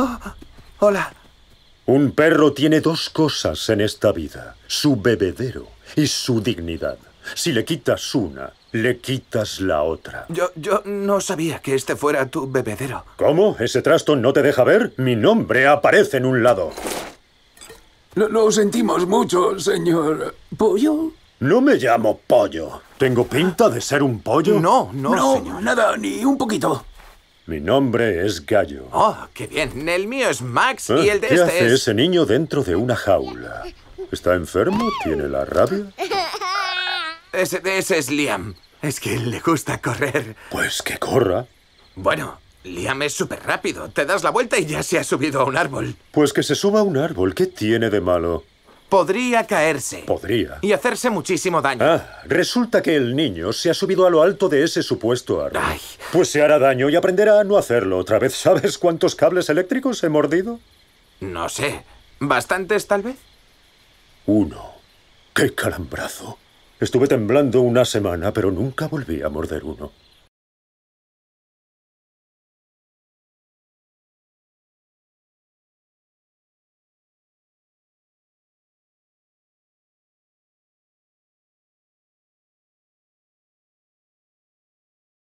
Oh, hola. Un perro tiene dos cosas en esta vida, su bebedero y su dignidad. Si le quitas una, le quitas la otra. Yo, yo no sabía que este fuera tu bebedero. ¿Cómo? ¿Ese trasto no te deja ver? Mi nombre aparece en un lado. Lo, sentimos mucho, señor. ¿Pollo? No me llamo pollo. ¿Tengo pinta de ser un pollo? No, no, no señor. nada, ni un poquito. Mi nombre es Gallo. Oh, qué bien. El mío es Max y ¿Eh? el de ¿Qué este hace ese niño dentro de una jaula? ¿Está enfermo? ¿Tiene la rabia? Ese, ese es Liam. Es que le gusta correr. Pues que corra. Bueno, Liam es súper rápido. Te das la vuelta y ya se ha subido a un árbol. Pues que se suba a un árbol. ¿Qué tiene de malo? Podría caerse. Podría. Y hacerse muchísimo daño. Ah, resulta que el niño se ha subido a lo alto de ese supuesto árbol. Pues se hará daño y aprenderá a no hacerlo otra vez. ¿Sabes cuántos cables eléctricos he mordido? No sé. ¿Bastantes, tal vez? Uno. ¡Qué calambrazo! Estuve temblando una semana, pero nunca volví a morder uno.